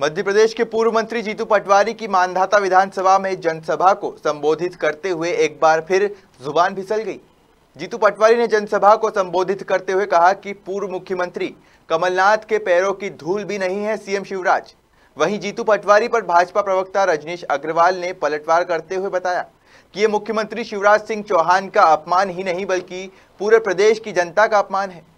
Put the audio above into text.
मध्य प्रदेश के पूर्व मंत्री जीतू पटवारी की मानधाता विधानसभा में जनसभा को संबोधित करते हुए एक बार फिर जुबान फिसल गई जीतू पटवारी ने जनसभा को संबोधित करते हुए कहा कि पूर्व मुख्यमंत्री कमलनाथ के पैरों की धूल भी नहीं है सीएम शिवराज वहीं जीतू पटवारी पर भाजपा प्रवक्ता रजनीश अग्रवाल ने पलटवार करते हुए बताया कि ये मुख्यमंत्री शिवराज सिंह चौहान का अपमान ही नहीं बल्कि पूरे प्रदेश की जनता का अपमान है